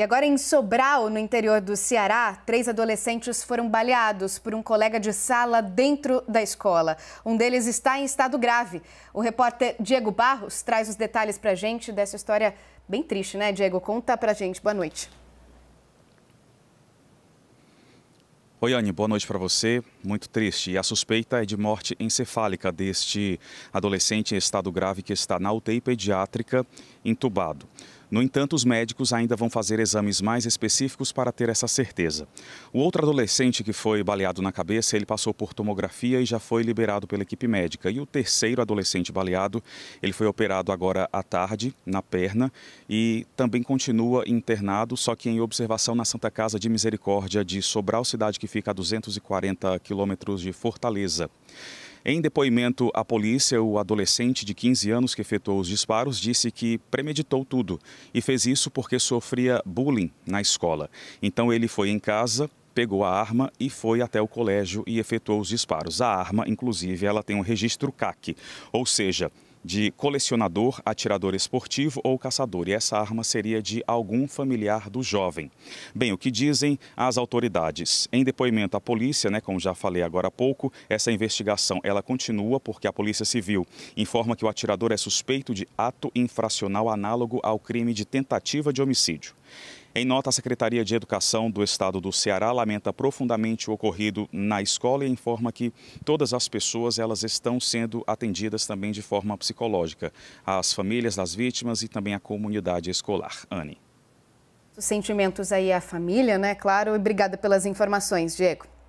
E agora em Sobral, no interior do Ceará, três adolescentes foram baleados por um colega de sala dentro da escola. Um deles está em estado grave. O repórter Diego Barros traz os detalhes para a gente dessa história bem triste, né, Diego? Conta para a gente. Boa noite. Oi, Anne, boa noite para você. Muito triste. E a suspeita é de morte encefálica deste adolescente em estado grave que está na UTI pediátrica, entubado. No entanto, os médicos ainda vão fazer exames mais específicos para ter essa certeza. O outro adolescente que foi baleado na cabeça, ele passou por tomografia e já foi liberado pela equipe médica. E o terceiro adolescente baleado, ele foi operado agora à tarde na perna e também continua internado, só que em observação na Santa Casa de Misericórdia de Sobral, cidade que fica a 240 quilômetros de Fortaleza. Em depoimento à polícia, o adolescente de 15 anos que efetuou os disparos disse que premeditou tudo e fez isso porque sofria bullying na escola. Então ele foi em casa, pegou a arma e foi até o colégio e efetuou os disparos. A arma, inclusive, ela tem um registro CAC, ou seja, de colecionador, atirador esportivo ou caçador, e essa arma seria de algum familiar do jovem. Bem, o que dizem as autoridades? Em depoimento à polícia, né, como já falei agora há pouco, essa investigação ela continua porque a Polícia Civil informa que o atirador é suspeito de ato infracional análogo ao crime de tentativa de homicídio. Em nota, a Secretaria de Educação do Estado do Ceará lamenta profundamente o ocorrido na escola e informa que todas as pessoas elas estão sendo atendidas também de forma psicológica, as famílias das vítimas e também a comunidade escolar. Anne. Os sentimentos aí à família, né? Claro, obrigada pelas informações, Diego.